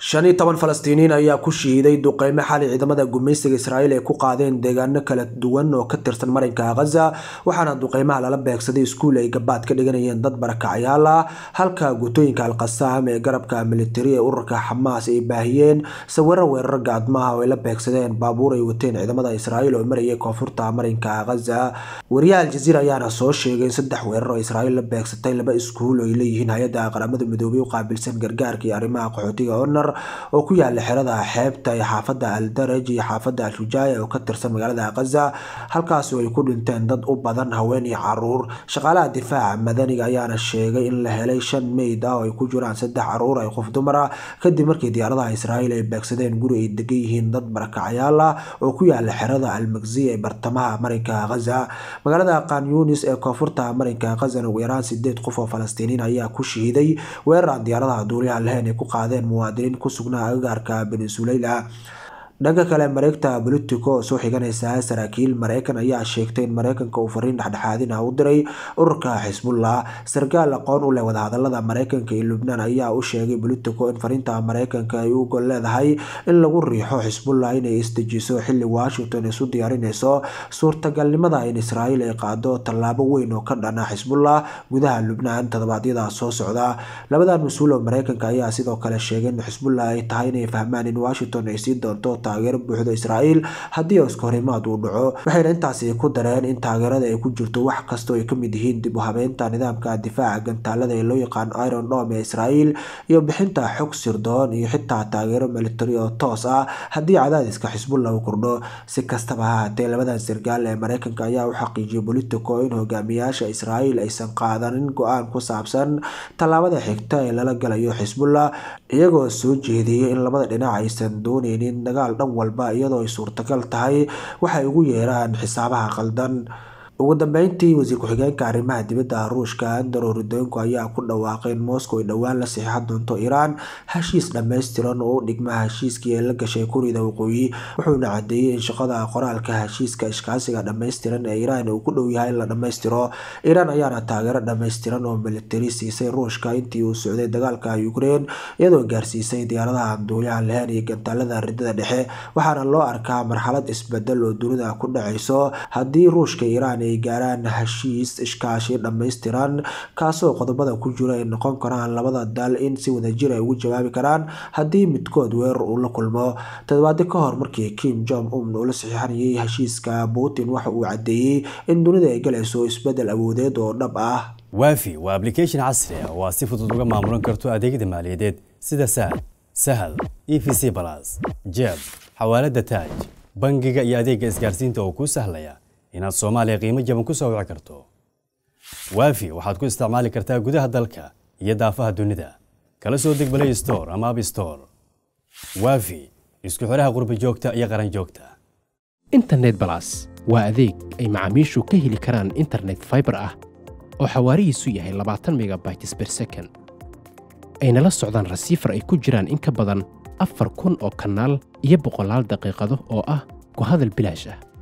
shan iyo toban falastiiniin ayaa ku shihiiday duqeymo xali ciidamada gumaysiga israa'iil ay ku qaadeen deegaano kala duwan oo ka tirsan marinka khaza waxaana duqeymaha lala beegsaday iskuul ay gabaad ka dhiganayeen dad barakacyaal ah halka gutooyinka alqasaam ee garabka militari ee ururka xamaas ay baahiyeen sawiro weeraro gaadmaha ah oo ay la beegsadeen baabuur ay wateen ciidamada israa'iil oo marayay koonfurta marinka khaza wariyaha aljaziira ayaana soo sheegay in saddex weeraro israa'iil la beegsatay laba iskuul oo ay leeyihiin hay-adda qaramada midoobay u qaabilsan gargaarka iyo arrimaha qaxootiga honor dhowr oo ku yaala xerada xeebta iyo xaafada aldaraj iyo xaafada alshujaaya oo ka tirsan magaalada khaza halkaas oo ay ku dhinteen dad u badan haween iyo caruur shaqaalaha difaaca madaniga ayaana sheegay in la helay shan meyd ah oo ay ku jiraan saddex caruur ay qof dumar ah kadib markii diyaaradaha israa'iil ay beegsadeen guri ay degan yihiin dad barakacayaal ah oo ku yaala xerada almagzi ee bartamaha marinka khaza magaalada kanyunis ee koonfurta marinka khazana ugu yaraan sideed qof oo falastiiniin ayaa ku shahiiday weerar diyaaradaha duuliyaha lahayn ay ku qaadeen muwaadiniin ku sugnaa agagarka beninsulayla dhanka kale mareegta politico oo soo xiganaysa saraakiil mareykan ayaa sheegtay in mareykanka uu fariin dhexdhexaadina ah u diray ururka xisbullah sargaal aqoon u leh wadahadalada mareykanka iyo lubnaan ayaa u sheegay politico in fariinta mareykanka ay u gol leedahay in lagu riixo xisbullah inay isdejiso xilli washington isu diyaarinayso suurtagalnimada in israa'iil ay qaado tallaabo weyn oo ka dhana xisbullah gudaha lubnaan toddobaadyada soo socda labadan mas-uul oo mareykanka ayaa sidoo kale sheegay in xisbullah ay tahay inay fahmaan in washington ay sii doonto taageero buuxda israa'iil haddii iskahorimaad uu dhaco waxayna intaasi ku dareen in taageerada ay ku jirto wax kasta oo ay kamid yihiin dib u habeynta nidaamka difaaca gantaalada ee loo yaqaan iron dome ee israa'iil iyo bixinta xog sirdoon iyo xitaa taageero militari oo toos ah haddii cadaadiska xisbullah u kordho si kastaba ha haatee labadan sargaal ee mareykanka ayaa u xaqiijiyay bolitico in hogaamiyaasha israa'iil aysan qaadanin go-aan ku saabsan tallaabada xigta ee lala galayo xisbullah iyagoo soo jeediyay in labada dhinac aysan dooneynin dagaal dhan walba iyadoo ay suurtagal tahay waxay ugu yeeraan xisaabaha qaldan ugu dambeyntii wasiir ku-xigeenka arrimaha dibadda ruushka andaro rudenko ayaa ku dhawaaqay in moscow ay dhowaan la saxiixan doonto iiraan heshiis dhammaystiran oo u dhigma heshiiskii ee la gashay kurida waqooyi wuxuuna caddeeyey in shaqada qoraalka heshiiska ishkaasiga dhammaystiran ee iiraan uu ku dhow yahay in la dhammaystiro iiraan ayaana taageero dhammaystiran oo militari siisay ruushka intii uu socday dagaalka ukrein iyadoo gaarsiisay diyaaradaha aan duuliyaha lahayn iyo gantaalada ridada dhexe waxaana loo arkaa marxalad isbedel oo dunida ku dhacayso haddii ruushka iiraan inay gaaraan heshiis iskaashi dhammaystiran kaasoo qodobada ku jira ay noqon karaan labada dal in si wadajir ay ah ugu jawaabi karaan haddii midkood weerar uu la kulmo toddobaadi ka hor markii kim jong un uu la saxiixanayay heshiiska putin waxa uu caddeeyey in dunida ay galayso isbeddel awoodeed oo dhab ah waafi waa ablication casri ah oo aad si fudud uga maamulan karto adeegyada maaliyadeed sida sahal sahal e v c balas jeb xawaalada taaj bangiga iyo adeega isgaarsiinta oo kuu sahlaya inaad soomaaliya qiimo jaban ku soo wici karto waafi waxaad ku isticmaali kartaa gudaha dalka iyo daafaha dunida kala soo degbalay balay store ama ab store waafi isku xiraha qurbi joogta iyo qaran joogta internet balas waa adeeg ay macaamiishu ka heli karaan internet faibar ah oo xawaarihiisu yahay labaatan megabaytes ber second ayna la socdaan rasiifar ay ku jiraan in ka badan afar kun oo kanaal iyo boqolaal daqiiqado oo ah ku hadal bilaash ah